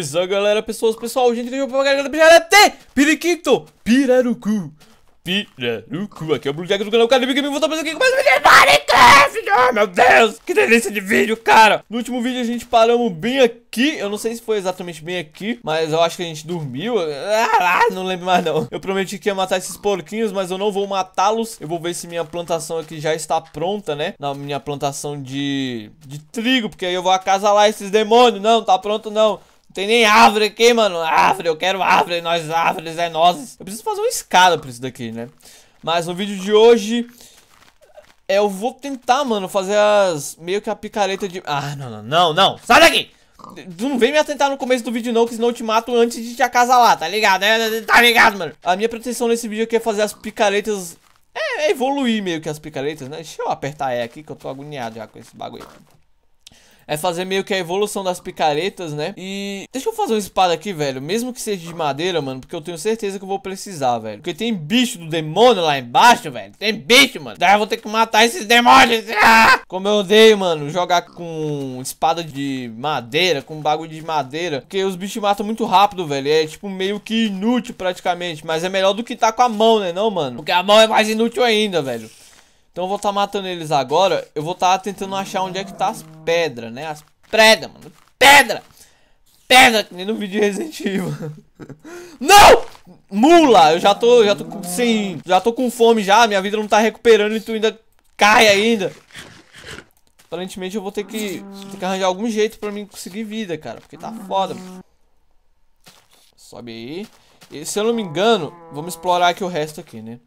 Beleza, galera, pessoas, pessoal, gente, deixa eu propaganda do até, Piriquito, Pirarucu, Pirarucu, aqui é o Blue do canal Caribe que me voltou pra aqui com mais um vídeo de Minecraft, oh meu Deus, que delícia de vídeo, cara. No último vídeo a gente paramos bem aqui, eu não sei se foi exatamente bem aqui, mas eu acho que a gente dormiu, ah, ah, não lembro mais não. Eu prometi que ia matar esses porquinhos, mas eu não vou matá-los, eu vou ver se minha plantação aqui já está pronta, né, na minha plantação de, de trigo, porque aí eu vou acasalar esses demônios, não, tá pronto não. Não tem nem árvore aqui, mano. Árvore, eu quero árvore, nós árvores, é nós Eu preciso fazer uma escada pra isso daqui, né? Mas no vídeo de hoje... Eu vou tentar, mano, fazer as... Meio que a picareta de... Ah, não, não, não, não. Sai daqui! Tu não vem me atentar no começo do vídeo não, que senão eu te mato antes de te acasalar, tá ligado? É, é, é tá ligado, mano? A minha pretensão nesse vídeo aqui é fazer as picaretas... É, é evoluir meio que as picaretas, né? Deixa eu apertar E aqui, que eu tô agoniado já com esse bagulho é fazer meio que a evolução das picaretas, né? E deixa eu fazer uma espada aqui, velho. Mesmo que seja de madeira, mano, porque eu tenho certeza que eu vou precisar, velho. Porque tem bicho do demônio lá embaixo, velho. Tem bicho, mano. Daí eu vou ter que matar esses demônios. Ah! Como eu odeio, mano, jogar com espada de madeira, com bagulho de madeira. Porque os bichos matam muito rápido, velho. É tipo meio que inútil praticamente. Mas é melhor do que tá com a mão, né, não, mano? Porque a mão é mais inútil ainda, velho. Então eu vou estar tá matando eles agora. Eu vou estar tá tentando achar onde é que tá as pedras, né? As pedras, mano. Pedra! Pedra! Que nem no vídeo Resident Evil. não! Mula! Eu já tô, já tô com, sem... Já tô com fome já. Minha vida não tá recuperando e tu ainda cai ainda. Aparentemente eu vou ter que, ter que arranjar algum jeito pra mim conseguir vida, cara. Porque tá foda, mano. Sobe aí. E, se eu não me engano, vamos explorar aqui o resto aqui, né?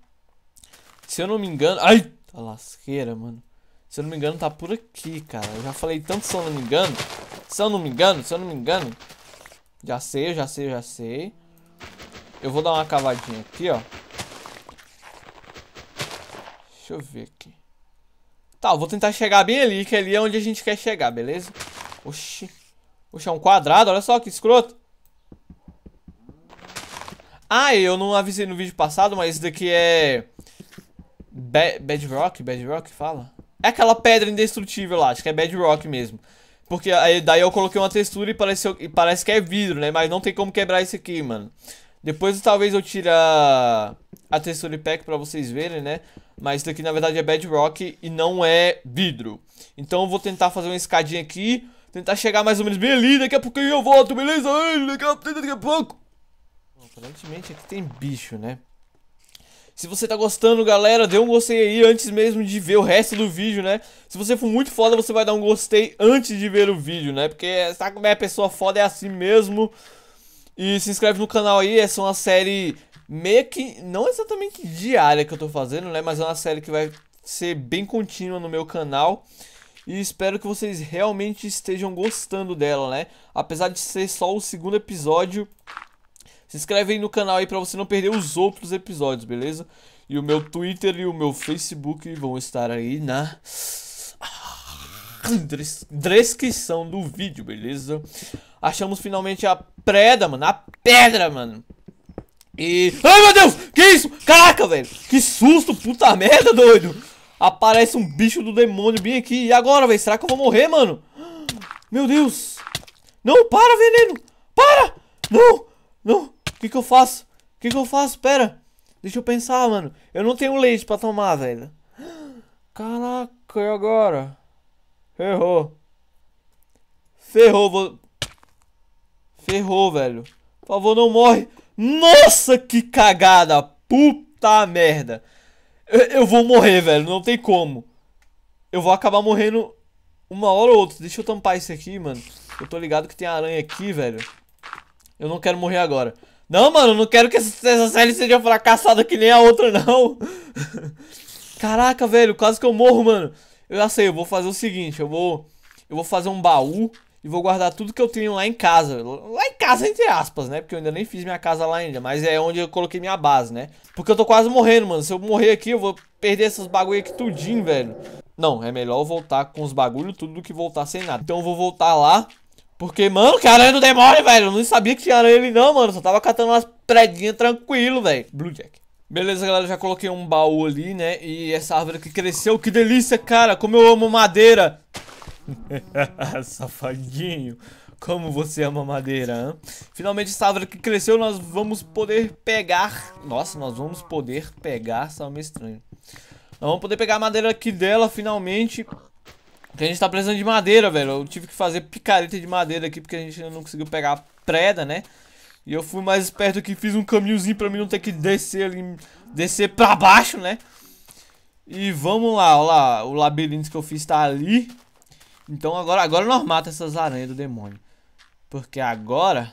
Se eu não me engano... Ai! A tá lasqueira, mano. Se eu não me engano, tá por aqui, cara. Eu já falei tanto se eu não me engano. Se eu não me engano, se eu não me engano. Já sei, já sei, já sei. Eu vou dar uma cavadinha aqui, ó. Deixa eu ver aqui. Tá, eu vou tentar chegar bem ali, que ali é onde a gente quer chegar, beleza? Oxi. Oxi, é um quadrado, olha só que escroto. Ah, eu não avisei no vídeo passado, mas isso daqui é... Rock, bedrock? Bedrock fala? É aquela pedra indestrutível lá, acho que é bedrock mesmo. Porque aí, daí eu coloquei uma textura e, parece e parece que é vidro, né? Mas não tem como quebrar isso aqui, mano. Depois talvez eu tire a, a texture pack pra vocês verem, né? Mas isso daqui na verdade é bedrock e não é vidro. Então eu vou tentar fazer uma escadinha aqui. Tentar chegar mais ou menos bem ali. Daqui a pouco eu volto, beleza? Daqui a pouco. Aparentemente aqui tem bicho, né? Se você tá gostando, galera, dê um gostei aí antes mesmo de ver o resto do vídeo, né? Se você for muito foda, você vai dar um gostei antes de ver o vídeo, né? Porque sabe como é a pessoa foda, é assim mesmo. E se inscreve no canal aí, essa é uma série meio que... Não exatamente diária que eu tô fazendo, né? Mas é uma série que vai ser bem contínua no meu canal. E espero que vocês realmente estejam gostando dela, né? Apesar de ser só o segundo episódio, se inscreve aí no canal aí pra você não perder os outros episódios, beleza? E o meu Twitter e o meu Facebook vão estar aí na ah, descrição do vídeo, beleza? Achamos finalmente a preda, mano. A pedra, mano. E... Ai, meu Deus! Que isso? Caraca, velho! Que susto! Puta merda, doido! Aparece um bicho do demônio bem aqui. E agora, velho? Será que eu vou morrer, mano? Meu Deus! Não, para, veneno! Para! Não! Não! que que eu faço? O que que eu faço? Pera. Deixa eu pensar, mano. Eu não tenho leite pra tomar, velho. Caraca, e agora? Ferrou. Ferrou, vou... Ferrou, velho. Por favor, não morre. Nossa, que cagada. Puta merda. Eu, eu vou morrer, velho. Não tem como. Eu vou acabar morrendo uma hora ou outra. Deixa eu tampar isso aqui, mano. Eu tô ligado que tem aranha aqui, velho. Eu não quero morrer agora. Não, mano, não quero que essa série seja fracassada que nem a outra, não. Caraca, velho, quase que eu morro, mano. Eu já sei, eu vou fazer o seguinte, eu vou... Eu vou fazer um baú e vou guardar tudo que eu tenho lá em casa. Lá em casa, entre aspas, né? Porque eu ainda nem fiz minha casa lá ainda, mas é onde eu coloquei minha base, né? Porque eu tô quase morrendo, mano. Se eu morrer aqui, eu vou perder esses bagulho aqui tudinho, velho. Não, é melhor eu voltar com os bagulho tudo do que voltar sem nada. Então eu vou voltar lá porque, mano, que aranha do demônio, velho. Eu não sabia que tinha aranha ali não, mano. Só tava catando umas predinhas tranquilo, velho. Blue Jack. Beleza, galera, já coloquei um baú ali, né? E essa árvore que cresceu, que delícia, cara! Como eu amo madeira! Safadinho! Como você ama madeira, hein? Finalmente essa árvore que cresceu, nós vamos poder pegar... Nossa, nós vamos poder pegar... Isso é meio estranho. Nós vamos poder pegar a madeira aqui dela, finalmente. Porque a gente tá precisando de madeira, velho. Eu tive que fazer picareta de madeira aqui porque a gente não conseguiu pegar a preda, né? E eu fui mais esperto aqui, fiz um caminhozinho pra mim não ter que descer ali, descer pra baixo, né? E vamos lá, ó lá, o labirinto que eu fiz tá ali. Então agora, agora nós mata essas aranhas do demônio. Porque agora,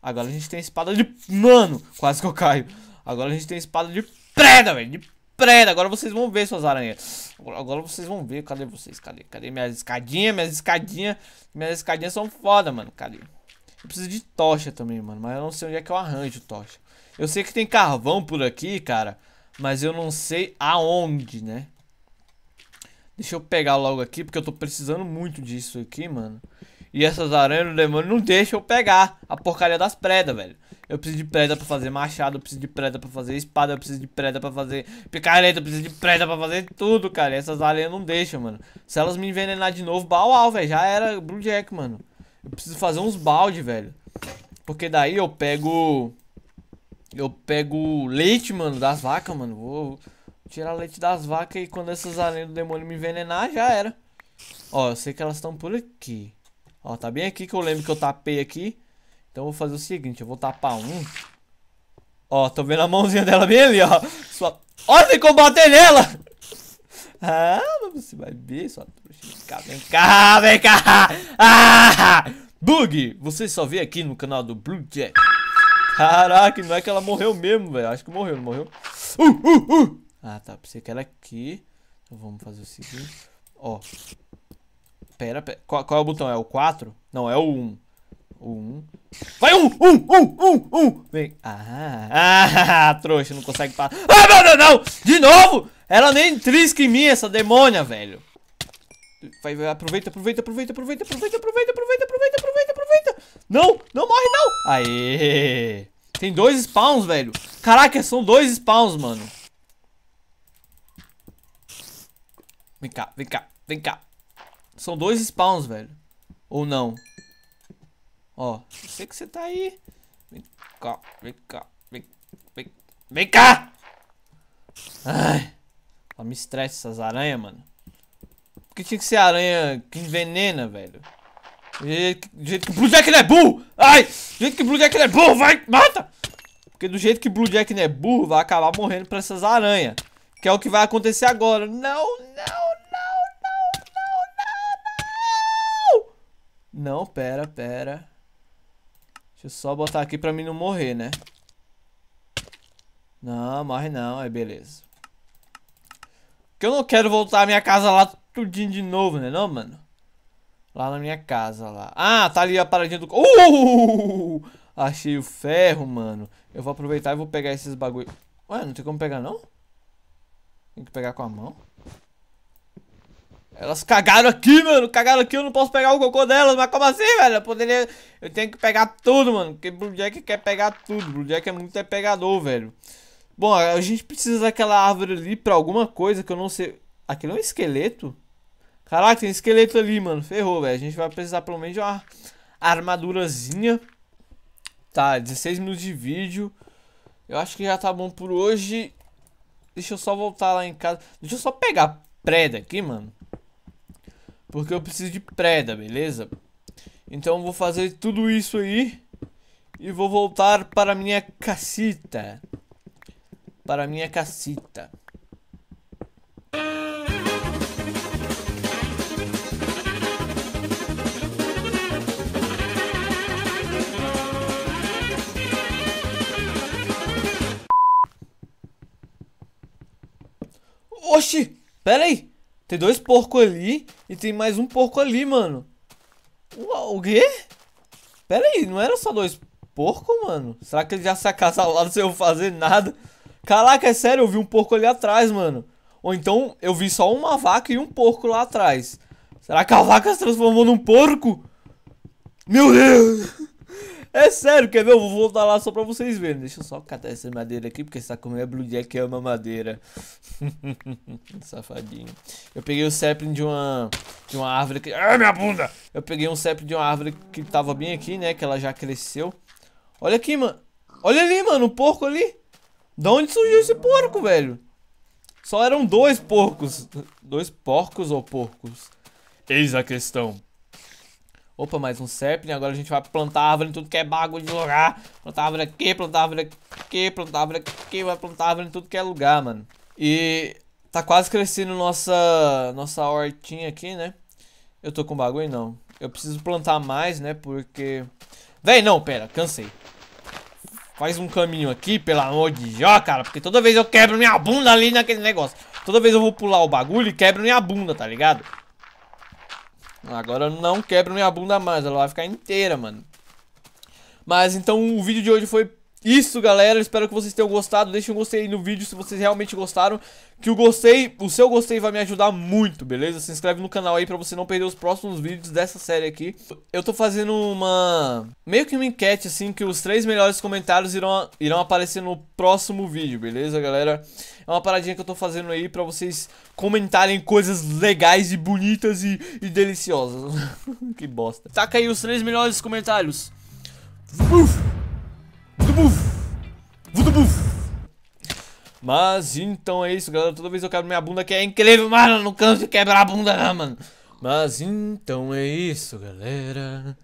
agora a gente tem espada de... Mano, quase que eu caio. Agora a gente tem espada de preda, velho, de preda. Agora vocês vão ver, suas aranhas. Agora vocês vão ver. Cadê vocês? Cadê? Cadê minhas escadinhas? Minhas escadinhas. Minhas escadinhas são foda, mano. Cadê? Eu preciso de tocha também, mano. Mas eu não sei onde é que eu arranjo tocha. Eu sei que tem carvão por aqui, cara. Mas eu não sei aonde, né? Deixa eu pegar logo aqui, porque eu tô precisando muito disso aqui, mano. E essas aranhas do demônio não deixam eu pegar a porcaria das predas, velho. Eu preciso de preda pra fazer machado, eu preciso de preda pra fazer espada, eu preciso de preda pra fazer picareta, eu preciso de preda pra fazer tudo, cara. E essas areias não deixam, mano. Se elas me envenenar de novo, bauau, velho. Já era Blue Jack, mano. Eu preciso fazer uns balde, velho. Porque daí eu pego... Eu pego leite, mano, das vacas, mano. Vou tirar leite das vacas e quando essas areias do demônio me envenenar, já era. Ó, eu sei que elas estão por aqui. Ó, tá bem aqui que eu lembro que eu tapei aqui. Então eu vou fazer o seguinte, eu vou tapar um. Ó, tô vendo a mãozinha dela bem ali, ó. Sua... Olha, tem como bater nela! Ah, você vai ver, sua trouxa. Vem cá, vem cá, vem cá! Ah! Bug, você só vê aqui no canal do Blue Jack. Caraca, não é que ela morreu mesmo, velho. Acho que morreu, não morreu? Uh, uh, uh! Ah, tá. Pensei que era aqui. Então vamos fazer o seguinte. Ó. Pera, pera. Qual, qual, é o botão? É o 4? Não, é o 1 um. Vai um, um, um, um, um. Vem. Ah, ah, ah, ah trouxa, não consegue passar. Ah, não não, não! De novo? Ela nem trisca em mim, essa demônia, velho. Vai, vai, aproveita, aproveita, aproveita, aproveita, aproveita, aproveita, aproveita, aproveita, aproveita, aproveita. Não, não morre, não. Aê. Tem dois spawns, velho. Caraca, são dois spawns, mano. Vem cá, vem cá, vem cá. São dois spawns, velho. Ou não. Ó, sei que você tá aí. Vem cá, vem cá, vem, vem, vem cá! Ai, só me estresse essas aranhas, mano. Por que tinha que ser é aranha que envenena, velho? Do jeito, que, do jeito que Blue Jack não é burro! Ai! Do jeito que Blue Jack não é burro, vai! Mata! Porque do jeito que Blue Jack não é burro, vai acabar morrendo pra essas aranhas. Que é o que vai acontecer agora. Não, não, não, não, não, não, não! Não, pera, pera. Deixa eu só botar aqui pra mim não morrer, né? Não, morre não. É beleza. Porque eu não quero voltar à minha casa lá tudinho de novo, né não, mano? Lá na minha casa, lá. Ah, tá ali a paradinha do... Uh! Achei o ferro, mano. Eu vou aproveitar e vou pegar esses bagulho. Ué, não tem como pegar, não? Tem que pegar com a mão? Elas cagaram aqui, mano. Cagaram aqui, eu não posso pegar o cocô delas. Mas como assim, velho? Eu poderia... Eu tenho que pegar tudo, mano. Porque Blue Jack quer pegar tudo. Blue Jack é muito é pegador, velho. Bom, a gente precisa daquela árvore ali pra alguma coisa que eu não sei... Aquilo é um esqueleto? Caraca, tem esqueleto ali, mano. Ferrou, velho. A gente vai precisar pelo menos de uma armadurazinha. Tá, 16 minutos de vídeo. Eu acho que já tá bom por hoje. Deixa eu só voltar lá em casa. Deixa eu só pegar preda aqui, mano. Porque eu preciso de preda, beleza? Então vou fazer tudo isso aí. E vou voltar para minha cacita. Para minha cacita. Oxi! Pera aí! Tem dois porcos ali e tem mais um porco ali, mano. Uau, o quê? Pera aí, não era só dois porcos, mano? Será que eles já se acasalam sem eu fazer nada? Caraca, é sério, eu vi um porco ali atrás, mano. Ou então eu vi só uma vaca e um porco lá atrás. Será que a vaca se transformou num porco? Meu Deus! É sério, quer ver? Eu vou voltar lá só pra vocês verem. Deixa eu só catar essa madeira aqui, porque essa comida é Blue Jack é uma madeira. Safadinho. Eu peguei o sapling de uma de uma árvore que... Ah, minha bunda! Eu peguei um sapling de uma árvore que tava bem aqui, né? Que ela já cresceu. Olha aqui, mano. Olha ali, mano, o um porco ali. Da onde surgiu esse porco, velho? Só eram dois porcos. Dois porcos ou porcos? Eis a questão. Opa, mais um serpent. Né? Agora a gente vai plantar árvore em tudo que é bagulho de lugar. Plantar árvore aqui, plantar árvore aqui, plantar árvore aqui. Vai plantar árvore em tudo que é lugar, mano. E tá quase crescendo nossa, nossa hortinha aqui, né? Eu tô com bagulho? Não. Eu preciso plantar mais, né? Porque... Véi, não, pera. Cansei. Faz um caminho aqui, pelo amor de Jó, cara. Porque toda vez eu quebro minha bunda ali naquele negócio. Toda vez eu vou pular o bagulho e quebro minha bunda, tá ligado? Agora não quebra minha bunda mais, ela vai ficar inteira, mano. Mas então o vídeo de hoje foi isso, galera. Espero que vocês tenham gostado. Deixem um gostei aí no vídeo se vocês realmente gostaram. Que o gostei, o seu gostei vai me ajudar muito, beleza? Se inscreve no canal aí pra você não perder os próximos vídeos dessa série aqui. Eu tô fazendo uma... Meio que uma enquete, assim, que os três melhores comentários irão, irão aparecer no próximo vídeo, beleza, galera? É uma paradinha que eu tô fazendo aí pra vocês comentarem coisas legais e bonitas e, e deliciosas. que bosta. Taca aí os três melhores comentários. Uf! Vudubuf! Vudubuf! Mas então é isso, galera. Toda vez eu quebro minha bunda que é incrível, mano. Não canso de quebrar a bunda, não, mano. Mas então é isso, galera.